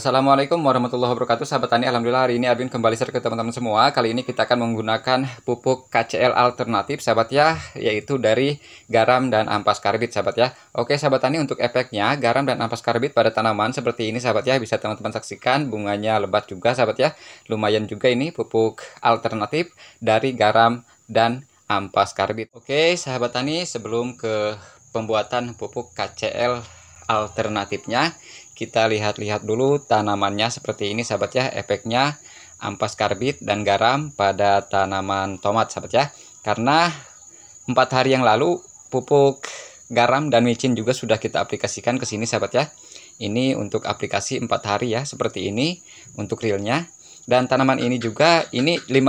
Assalamualaikum warahmatullahi wabarakatuh sahabat tani Alhamdulillah hari ini Arvin kembali share ke teman-teman semua Kali ini kita akan menggunakan pupuk KCL alternatif sahabat ya Yaitu dari garam dan ampas karbit sahabat ya Oke sahabat tani untuk efeknya garam dan ampas karbit pada tanaman seperti ini sahabat ya Bisa teman-teman saksikan bunganya lebat juga sahabat ya Lumayan juga ini pupuk alternatif dari garam dan ampas karbit Oke sahabat tani sebelum ke pembuatan pupuk KCL alternatifnya kita lihat-lihat dulu tanamannya seperti ini sahabat ya efeknya ampas karbit dan garam pada tanaman tomat sahabat ya karena empat hari yang lalu pupuk garam dan micin juga sudah kita aplikasikan ke sini sahabat ya ini untuk aplikasi empat hari ya seperti ini untuk realnya dan tanaman ini juga ini 15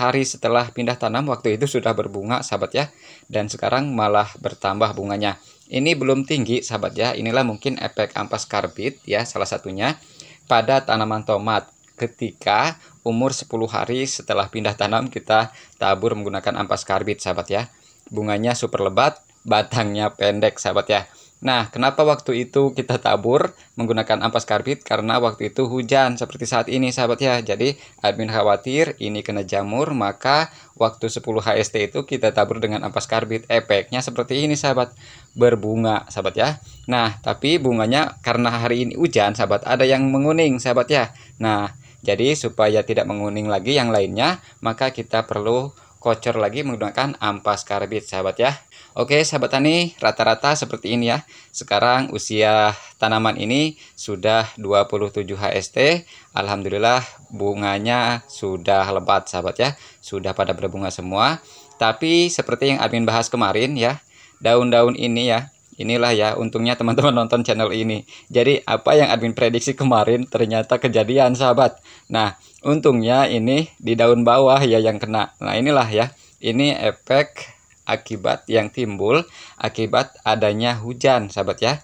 hari setelah pindah tanam waktu itu sudah berbunga sahabat ya dan sekarang malah bertambah bunganya ini belum tinggi sahabat ya. Inilah mungkin efek ampas karbit ya salah satunya pada tanaman tomat ketika umur 10 hari setelah pindah tanam kita tabur menggunakan ampas karbit sahabat ya. Bunganya super lebat, batangnya pendek sahabat ya. Nah, kenapa waktu itu kita tabur menggunakan ampas karbit? Karena waktu itu hujan seperti saat ini, sahabat ya. Jadi, admin khawatir ini kena jamur, maka waktu 10 HST itu kita tabur dengan ampas karbit. Efeknya seperti ini, sahabat. Berbunga, sahabat ya. Nah, tapi bunganya karena hari ini hujan, sahabat, ada yang menguning, sahabat ya. Nah, jadi supaya tidak menguning lagi yang lainnya, maka kita perlu kocor lagi menggunakan ampas karbit, sahabat ya. Oke sahabat tani, rata-rata seperti ini ya. Sekarang usia tanaman ini sudah 27 HST. Alhamdulillah bunganya sudah lebat sahabat ya. Sudah pada berbunga semua. Tapi seperti yang admin bahas kemarin ya, daun-daun ini ya, inilah ya untungnya teman-teman nonton channel ini. Jadi apa yang admin prediksi kemarin ternyata kejadian sahabat. Nah, untungnya ini di daun bawah ya yang kena. Nah, inilah ya. Ini efek akibat yang timbul akibat adanya hujan, sahabat ya.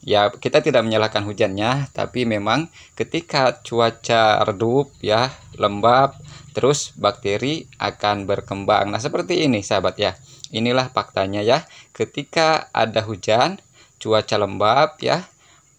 Ya, kita tidak menyalahkan hujannya, tapi memang ketika cuaca redup ya, lembab, terus bakteri akan berkembang. Nah, seperti ini sahabat ya. Inilah faktanya ya. Ketika ada hujan, cuaca lembab ya,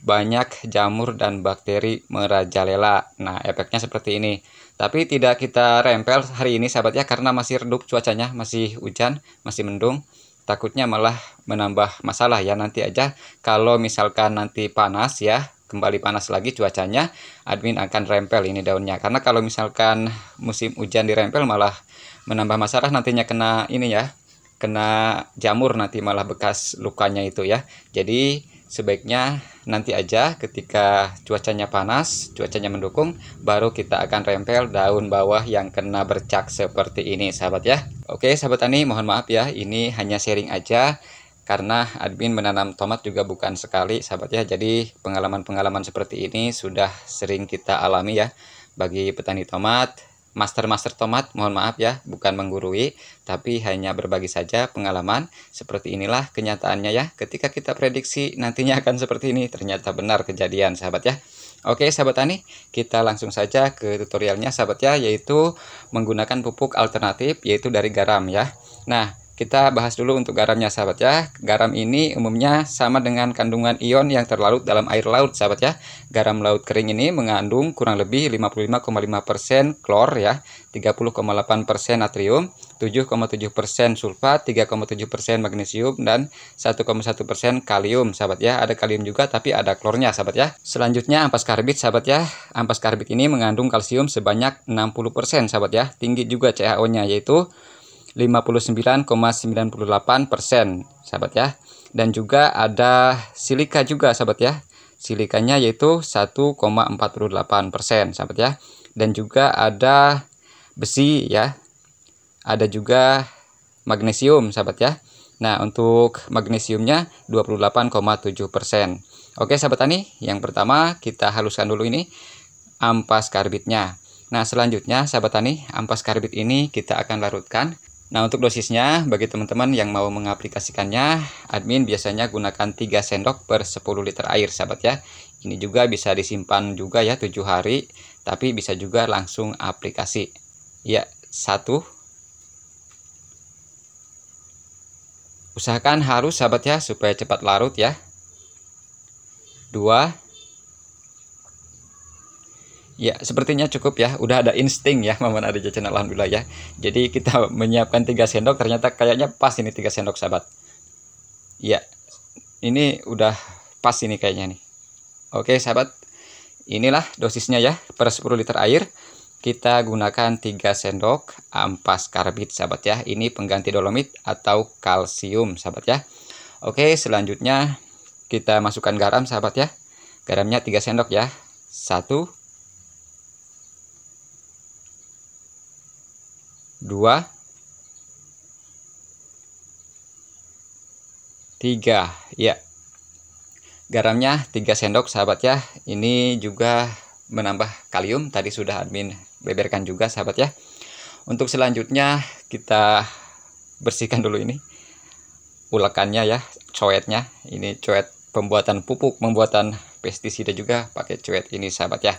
banyak jamur dan bakteri merajalela. Nah, efeknya seperti ini. Tapi tidak kita rempel hari ini sahabat ya karena masih redup cuacanya, masih hujan, masih mendung. Takutnya malah menambah masalah ya nanti aja kalau misalkan nanti panas ya kembali panas lagi cuacanya admin akan rempel ini daunnya karena kalau misalkan musim hujan dirempel malah menambah masalah nantinya kena ini ya kena jamur nanti malah bekas lukanya itu ya jadi sebaiknya nanti aja ketika cuacanya panas, cuacanya mendukung, baru kita akan rempel daun bawah yang kena bercak seperti ini sahabat ya. Oke sahabat Tani mohon maaf ya ini hanya sharing aja karena admin menanam tomat juga bukan sekali sahabat ya. Jadi pengalaman-pengalaman seperti ini sudah sering kita alami ya bagi petani tomat master-master tomat, mohon maaf ya, bukan menggurui, tapi hanya berbagi saja pengalaman. Seperti inilah kenyataannya ya, ketika kita prediksi nantinya akan seperti ini, ternyata benar kejadian sahabat ya. Oke sahabat tani, kita langsung saja ke tutorialnya sahabat ya, yaitu menggunakan pupuk alternatif yaitu dari garam ya. Nah, kita bahas dulu untuk garamnya sahabat ya. Garam ini umumnya sama dengan kandungan ion yang terlarut dalam air laut sahabat ya. Garam laut kering ini mengandung kurang lebih 55,5% klor ya, 30,8% natrium, 7,7% sulfat, 3,7% magnesium dan 1,1% kalium sahabat ya. Ada kalium juga tapi ada klornya sahabat ya. Selanjutnya ampas karbit sahabat ya. Ampas karbit ini mengandung kalsium sebanyak 60% sahabat ya. Tinggi juga CaO-nya yaitu 59,98 persen sahabat ya dan juga ada silika juga sahabat ya silikanya yaitu 1,48 persen sahabat ya dan juga ada besi ya ada juga magnesium sahabat ya Nah untuk magnesiumnya 28,7 persen Oke sahabat tani yang pertama kita haluskan dulu ini ampas karbitnya Nah selanjutnya sahabat tani ampas karbit ini kita akan larutkan Nah, untuk dosisnya, bagi teman-teman yang mau mengaplikasikannya, admin biasanya gunakan 3 sendok per 10 liter air, sahabat ya. Ini juga bisa disimpan juga ya 7 hari, tapi bisa juga langsung aplikasi. Ya, 1. Usahakan harus sahabat ya supaya cepat larut ya. 2 Ya, sepertinya cukup ya. Udah ada insting ya Maman ada Channel alhamdulillah ya. Jadi kita menyiapkan tiga sendok ternyata kayaknya pas ini tiga sendok sahabat. Ya. Ini udah pas ini kayaknya nih. Oke, sahabat. Inilah dosisnya ya per 10 liter air kita gunakan tiga sendok ampas karbit sahabat ya. Ini pengganti dolomit atau kalsium sahabat ya. Oke, selanjutnya kita masukkan garam sahabat ya. Garamnya tiga sendok ya. 1 dua, tiga. Ya, garamnya 3 sendok sahabat ya. Ini juga menambah kalium. Tadi sudah admin beberkan juga sahabat ya. Untuk selanjutnya kita bersihkan dulu ini ulekannya ya, coetnya. Ini coet pembuatan pupuk, pembuatan pestisida juga pakai coet ini sahabat ya.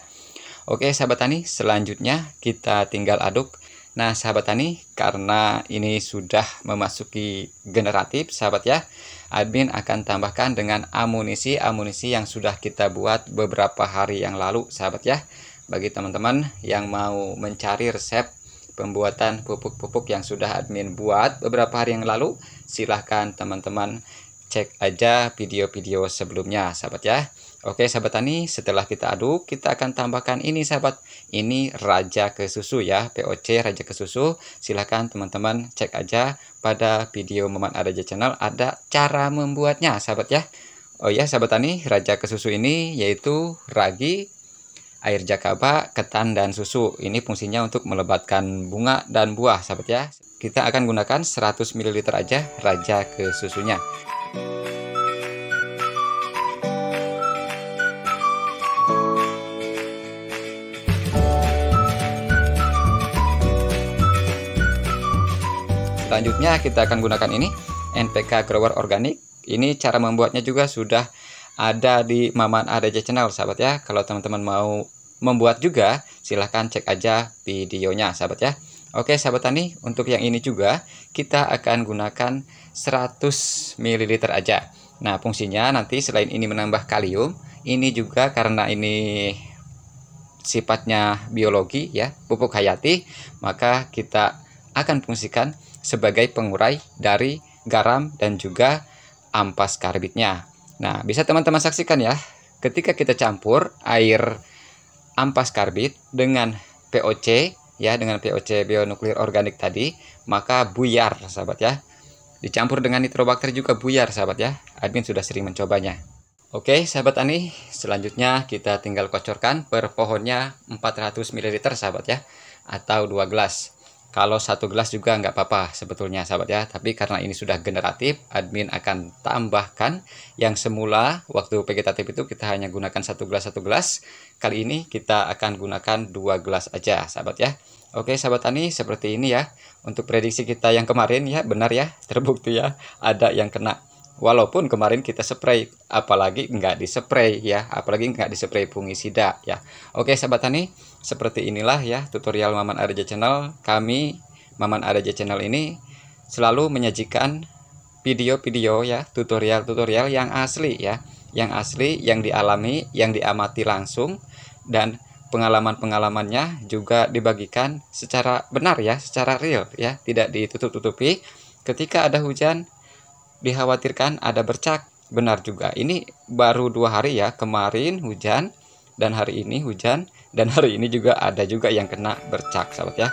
Oke sahabat tani, selanjutnya kita tinggal aduk. Nah, sahabat tani, karena ini sudah memasuki generatif, sahabat ya, admin akan tambahkan dengan amunisi-amunisi yang sudah kita buat beberapa hari yang lalu, sahabat ya. Bagi teman-teman yang mau mencari resep pembuatan pupuk-pupuk yang sudah admin buat beberapa hari yang lalu, silahkan teman-teman cek aja video-video sebelumnya, sahabat ya. Oke sahabat tani, setelah kita aduk, kita akan tambahkan ini sahabat. Ini raja ke susu ya, POC raja ke susu. Silahkan teman-teman cek aja pada video Maman Araja Channel ada cara membuatnya sahabat ya. Oh ya sahabat tani, raja ke susu ini yaitu ragi, air jakaba, ketan, dan susu. Ini fungsinya untuk melebatkan bunga dan buah sahabat ya. Kita akan gunakan 100 ml aja raja ke susunya. Selanjutnya kita akan gunakan ini NPK grower organik. Ini cara membuatnya juga sudah ada di Maman ADJ channel sahabat ya. Kalau teman-teman mau membuat juga silahkan cek aja videonya sahabat ya. Oke sahabat tani untuk yang ini juga kita akan gunakan 100 ml aja. Nah fungsinya nanti selain ini menambah kalium ini juga karena ini sifatnya biologi ya pupuk hayati maka kita akan fungsikan sebagai pengurai dari garam dan juga ampas karbitnya. Nah, bisa teman-teman saksikan ya, ketika kita campur air ampas karbit dengan POC ya dengan POC bionuklir organik tadi, maka buyar sahabat ya. Dicampur dengan nitrobakter juga buyar sahabat ya. Admin sudah sering mencobanya. Oke, sahabat Ani, selanjutnya kita tinggal kocorkan per pohonnya 400 ml sahabat ya atau 2 gelas kalau satu gelas juga nggak apa-apa sebetulnya sahabat ya tapi karena ini sudah generatif admin akan tambahkan yang semula waktu vegetatif itu kita hanya gunakan satu gelas satu gelas kali ini kita akan gunakan dua gelas aja sahabat ya Oke sahabat tani seperti ini ya untuk prediksi kita yang kemarin ya benar ya terbukti ya ada yang kena walaupun kemarin kita spray apalagi nggak dispray ya apalagi nggak dispray fungisida ya oke sahabat tani seperti inilah ya tutorial Maman Arja Channel kami Maman Arja Channel ini selalu menyajikan video-video ya tutorial-tutorial yang asli ya yang asli yang dialami yang diamati langsung dan pengalaman-pengalamannya juga dibagikan secara benar ya secara real ya tidak ditutup-tutupi ketika ada hujan dikhawatirkan ada bercak. Benar juga. Ini baru dua hari ya. Kemarin hujan dan hari ini hujan dan hari ini juga ada juga yang kena bercak, sahabat ya.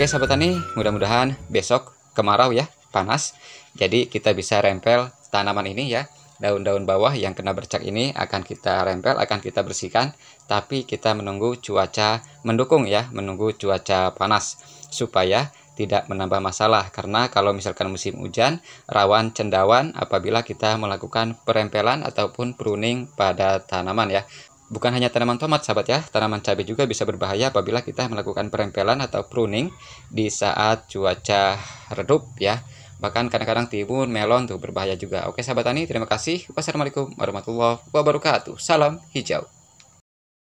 Oke sahabat tani, mudah-mudahan besok kemarau ya, panas. Jadi kita bisa rempel tanaman ini ya. Daun-daun bawah yang kena bercak ini akan kita rempel, akan kita bersihkan. Tapi kita menunggu cuaca mendukung ya, menunggu cuaca panas. Supaya tidak menambah masalah. Karena kalau misalkan musim hujan, rawan cendawan apabila kita melakukan perempelan ataupun pruning pada tanaman ya. Bukan hanya tanaman tomat sahabat ya, tanaman cabai juga bisa berbahaya apabila kita melakukan perempelan atau pruning di saat cuaca redup ya. Bahkan kadang-kadang timun, melon tuh berbahaya juga. Oke sahabat tani, terima kasih. Wassalamualaikum warahmatullahi wabarakatuh. Salam hijau.